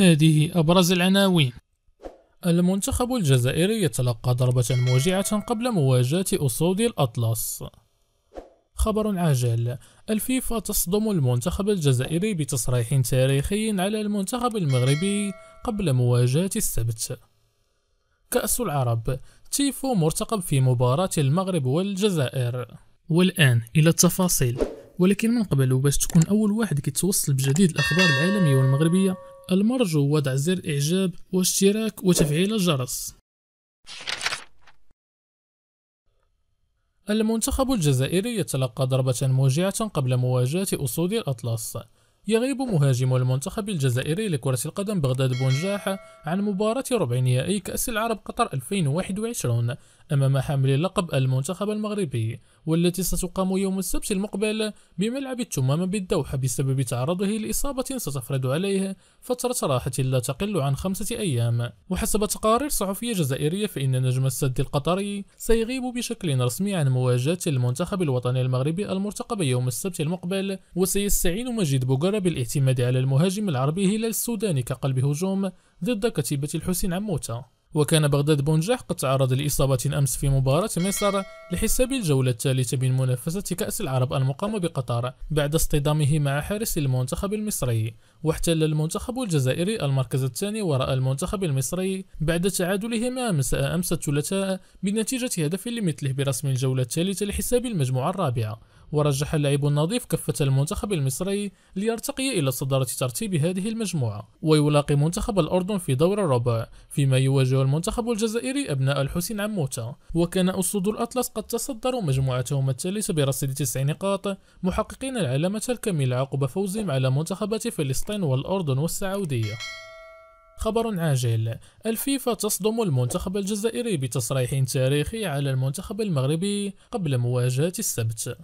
هذه أبرز العناوين المنتخب الجزائري يتلقى ضربة موجعة قبل مواجهة أسود الأطلس خبر عاجل الفيفا تصدم المنتخب الجزائري بتصريح تاريخي على المنتخب المغربي قبل مواجهة السبت كأس العرب تيفو مرتقب في مباراة المغرب والجزائر والآن إلى التفاصيل ولكن من قبل وباش تكون أول واحد كيتوصل بجديد الأخبار العالمية والمغربية المرجو وضع زر إعجاب واشتراك وتفعيل الجرس المنتخب الجزائري يتلقى ضربة موجعة قبل مواجهة أسود الأطلس يغيب مهاجم المنتخب الجزائري لكرة القدم بغداد بونجاحة عن مباراة ربع نهائي كأس العرب قطر 2021 أمام حامل لقب المنتخب المغربي والتي ستقام يوم السبت المقبل بملعب التمام بالدوحة بسبب تعرضه لإصابة ستفرض عليه فترة راحة لا تقل عن خمسة أيام وحسب تقارير صحفية جزائرية فإن نجم السد القطري سيغيب بشكل رسمي عن مواجهة المنتخب الوطني المغربي المرتقب يوم السبت المقبل وسيستعين مجيد بوغرا بالاعتماد على المهاجم العربي هلال السوداني كقلب هجوم ضد كتيبة الحسين عموته وكان بغداد بونجاح قد تعرض لإصابة أمس في مباراة مصر لحساب الجولة الثالثة من منافسة كأس العرب المقام بقطر بعد اصطدامه مع حارس المنتخب المصري واحتل المنتخب الجزائري المركز الثاني وراء المنتخب المصري بعد تعادلهما مساء أمس الثلاثاء بنتيجة هدف لمثله برسم الجولة الثالثة لحساب المجموعة الرابعة ورجح اللاعب النظيف كفة المنتخب المصري ليرتقي إلى صدارة ترتيب هذه المجموعة ويلاقي منتخب الأردن في دور الربع فيما يواجه يواجه المنتخب الجزائري أبناء الحسين عموتة وكان أسود الأطلس قد تصدروا مجموعتهم الثالثة برصيد تسع نقاط محققين العلامة الكاملة عقب فوزهم على منتخبات فلسطين والأردن والسعودية خبر عاجل الفيفا تصدم المنتخب الجزائري بتصريح تاريخي على المنتخب المغربي قبل مواجهة السبت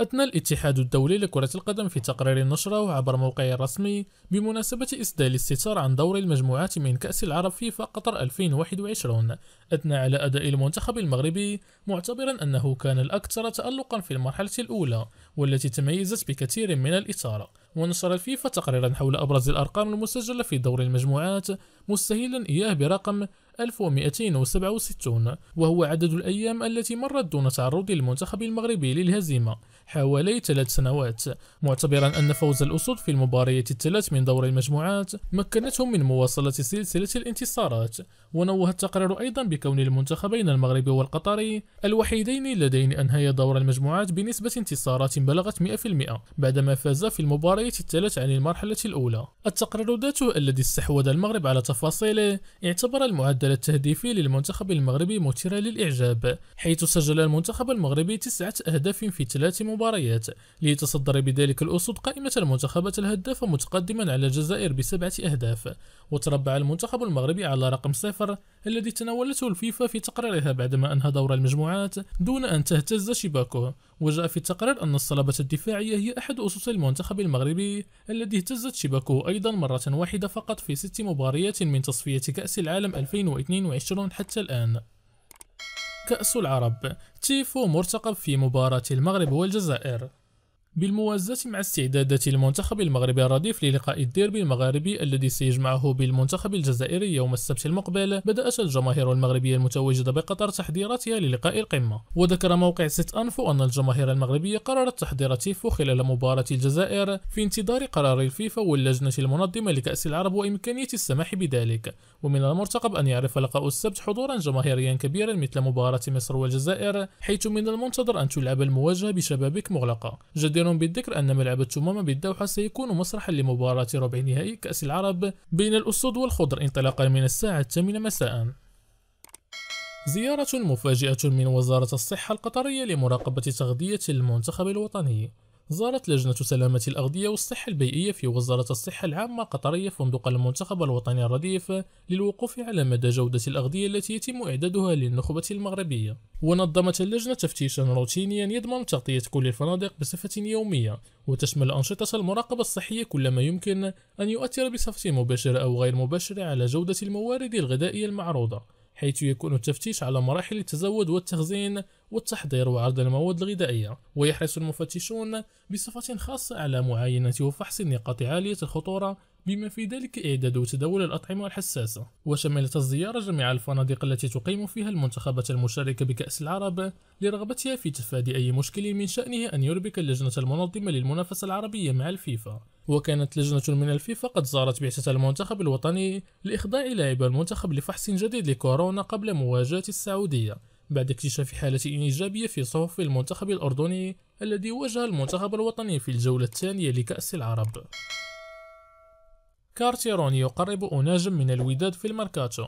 أثنى الاتحاد الدولي لكرة القدم في تقرير نشره عبر موقعه الرسمي بمناسبة إسدال الستار عن دور المجموعات من كأس العرب فيفا قطر 2021 أثنى على أداء المنتخب المغربي معتبرا أنه كان الأكثر تألقا في المرحلة الأولى والتي تميزت بكثير من الإثارة ونشر الفيفا تقريرا حول أبرز الأرقام المسجلة في دور المجموعات مستهلا إياه برقم 1267 وهو عدد الأيام التي مرت دون تعرض المنتخب المغربي للهزيمة حوالي ثلاث سنوات معتبرا أن فوز الأسود في المباريات الثلاث من دور المجموعات مكنتهم من مواصلة سلسلة الانتصارات ونوه التقرير أيضا بكون المنتخبين المغربي والقطري الوحيدين اللذين أنهيا دور المجموعات بنسبة انتصارات بلغت 100% بعدما فازا في المباريات الثلاث عن المرحلة الأولى التقرير ذاته الذي استحوذ المغرب على تفاصيله اعتبر المعدل المعدل التهديفي للمنتخب المغربي مثيرة للإعجاب حيث سجل المنتخب المغربي تسعة أهداف في ثلاث مباريات ليتصدر بذلك الأسود قائمة المنتخبات الهدافة متقدما على الجزائر بسبعة أهداف وتربع المنتخب المغربي على رقم صفر الذي تناولته الفيفا في تقريرها بعدما أنهى دور المجموعات دون أن تهتز شباكه وجاء في التقرير أن الصلابة الدفاعية هي أحد أسس المنتخب المغربي الذي اهتزت شباكه أيضا مرة واحدة فقط في ست مباريات من تصفية كأس العالم 2022 2022 حتى الآن كأس العرب تيفو مرتقب في مباراة المغرب والجزائر بالموازاة مع استعدادات المنتخب المغربي الرديف للقاء الديربي المغاربي الذي سيجمعه بالمنتخب الجزائري يوم السبت المقبل بدأت الجماهير المغربية المتواجدة بقطر تحضيراتها للقاء القمة وذكر موقع ست أنفو أن الجماهير المغربية قررت تحضير تيفو خلال مباراة الجزائر في انتظار قرار الفيفا واللجنة المنظمة لكأس العرب وإمكانية السماح بذلك ومن المرتقب أن يعرف لقاء السبت حضورا جماهيريا كبيرا مثل مباراة مصر والجزائر حيث من المنتظر أن تلعب المواجهة بشبابك مغلقة جدير جدير بالذكر أن ملعب التمامة بالدوحة سيكون مسرحا لمباراة ربع نهائي كأس العرب بين الأسود والخضر انطلاقا من الساعة 8 مساءً زيارة مفاجئة من وزارة الصحة القطرية لمراقبة تغذية المنتخب الوطني زارت لجنة سلامة الأغذية والصحة البيئية في وزارة الصحة العامة القطرية فندق المنتخب الوطني الرديف للوقوف على مدى جودة الأغذية التي يتم إعدادها للنخبة المغربية ونظمت اللجنة تفتيشا روتينيا يضمن تغطية كل الفنادق بصفة يومية وتشمل أنشطة المراقبة الصحية كل ما يمكن أن يؤثر بصفة مباشرة أو غير مباشرة على جودة الموارد الغذائية المعروضة حيث يكون التفتيش على مراحل التزود والتخزين والتحضير وعرض المواد الغذائية ويحرص المفتشون بصفة خاصة على معاينة وفحص النقاط عالية الخطورة بما في ذلك إعداد وتداول الأطعمة الحساسة وشملت الزيارة جميع الفنادق التي تقيم فيها المنتخبات المشاركة بكأس العرب لرغبتها في تفادي أي مشكل من شأنه أن يربك اللجنة المنظمة للمنافسة العربية مع الفيفا وكانت لجنة من الفيفا قد زارت بعثة المنتخب الوطني لإخضاع لاعب المنتخب لفحص جديد لكورونا قبل مواجهة السعودية بعد اكتشاف حالة إيجابية في صفوف المنتخب الأردني الذي واجه المنتخب الوطني في الجولة الثانية لكأس العرب كارتيرون يقرب أناجم من الوداد في الماركاتو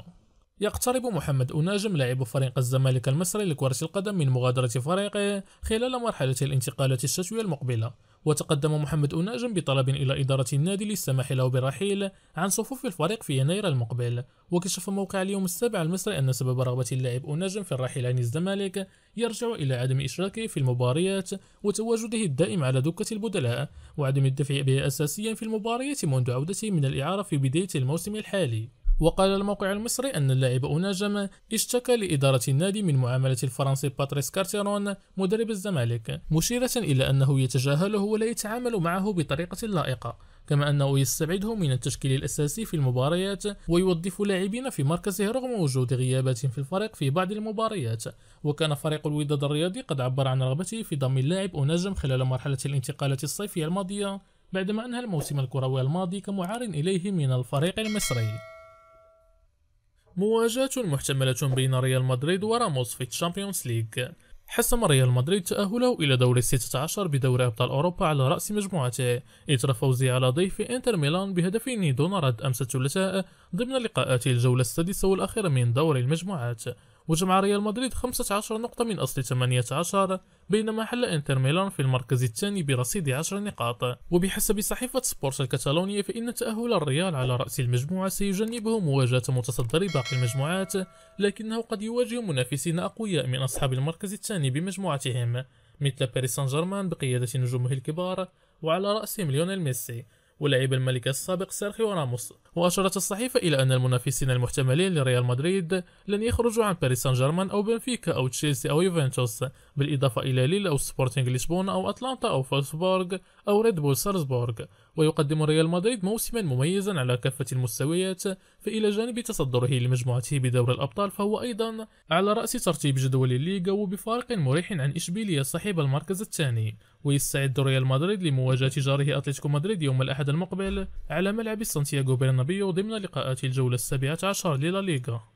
يقترب محمد أناجم لاعب فريق الزمالك المصري لكرة القدم من مغادرة فريقه خلال مرحلة الانتقالات الشتوية المقبلة وتقدم محمد أناجم بطلب إلى إدارة النادي للسماح له بالرحيل عن صفوف الفريق في يناير المقبل وكشف موقع اليوم السابع المصري أن سبب رغبة اللاعب أناجم في الرحيل عن الزمالك يرجع إلى عدم إشراكه في المباريات وتواجده الدائم على دكة البدلاء وعدم الدفع به أساسيا في المباريات منذ عودته من الإعارة في بداية الموسم الحالي وقال الموقع المصري أن اللاعب أوناجم اشتكى لإدارة النادي من معاملة الفرنسي باتريس كارتيرون مدرب الزمالك مشيرة إلى أنه يتجاهله ولا يتعامل معه بطريقة لائقة كما أنه يستبعده من التشكيل الأساسي في المباريات ويوظف لاعبين في مركزه رغم وجود غيابات في الفريق في بعض المباريات وكان فريق الوداد الرياضي قد عبر عن رغبته في ضم اللاعب أوناجم خلال مرحلة الانتقالات الصيفية الماضية بعدما أنهى الموسم الكروي الماضي كمعار إليه من الفريق المصري مواجهة محتملة بين ريال مدريد وراموس في الشامبيونز ليج حسم ريال مدريد تأهله إلى دور الستة عشر بدوري أبطال أوروبا على رأس مجموعته إثر فوزه على ضيف إنتر ميلان بهدفين دون رد أمس الثلاثاء ضمن لقاءات الجولة السادسة والأخيرة من دور المجموعات وجمع ريال مدريد 15 نقطة من أصل 18 بينما حل انتر ميلان في المركز الثاني برصيد 10 نقاط وبحسب صحيفة سبورت الكتالونية فإن تأهل الريال على رأس المجموعة سيجنبه مواجهة متصدر باقي المجموعات لكنه قد يواجه منافسين أقوياء من أصحاب المركز الثاني بمجموعتهم مثل باريس سان جيرمان بقيادة نجومه الكبار وعلى رأسهم ليونيل ميسي ولاعب الملك السابق سيرخيو راموس وأشارت الصحيفة إلى أن المنافسين المحتملين لريال مدريد لن يخرجوا عن باريس سان جيرمان أو بنفيكا أو تشيلسي أو يوفنتوس بالإضافة إلى ليل أو سبورتنج لشبون أو أتلانتا أو فولسبورغ أو ريد بول سالزبورغ ويقدم ريال مدريد موسما مميزا على كافة المستويات فإلى جانب تصدره لمجموعته بدور الأبطال فهو أيضا على رأس ترتيب جدول الليغا وبفارق مريح عن إشبيلية صاحب المركز الثاني ويستعد ريال مدريد لمواجهة جاره أتلتيكو مدريد يوم الأحد المقبل على ملعب سانتياغو برنابيو ضمن لقاءات الجولة السابعة عشر للا ليغا